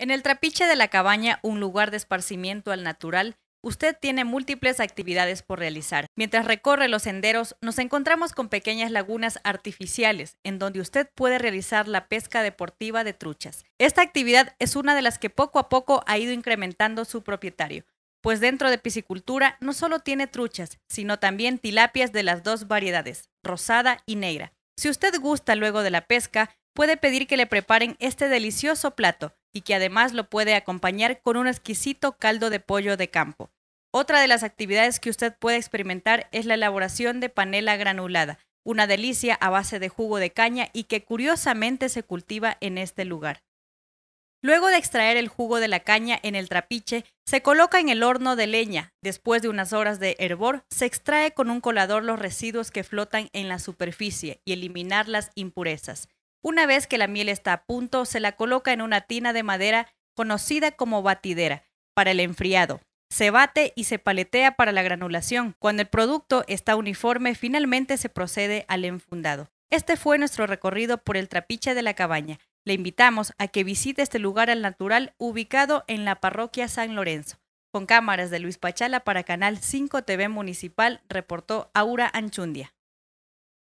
En el trapiche de la cabaña, un lugar de esparcimiento al natural, usted tiene múltiples actividades por realizar. Mientras recorre los senderos, nos encontramos con pequeñas lagunas artificiales en donde usted puede realizar la pesca deportiva de truchas. Esta actividad es una de las que poco a poco ha ido incrementando su propietario, pues dentro de piscicultura no solo tiene truchas, sino también tilapias de las dos variedades, rosada y negra. Si usted gusta luego de la pesca, puede pedir que le preparen este delicioso plato y que además lo puede acompañar con un exquisito caldo de pollo de campo. Otra de las actividades que usted puede experimentar es la elaboración de panela granulada, una delicia a base de jugo de caña y que curiosamente se cultiva en este lugar. Luego de extraer el jugo de la caña en el trapiche, se coloca en el horno de leña. Después de unas horas de hervor, se extrae con un colador los residuos que flotan en la superficie y eliminar las impurezas. Una vez que la miel está a punto, se la coloca en una tina de madera conocida como batidera para el enfriado. Se bate y se paletea para la granulación. Cuando el producto está uniforme, finalmente se procede al enfundado. Este fue nuestro recorrido por el trapiche de la cabaña. Le invitamos a que visite este lugar al natural ubicado en la parroquia San Lorenzo. Con cámaras de Luis Pachala para Canal 5 TV Municipal, reportó Aura Anchundia.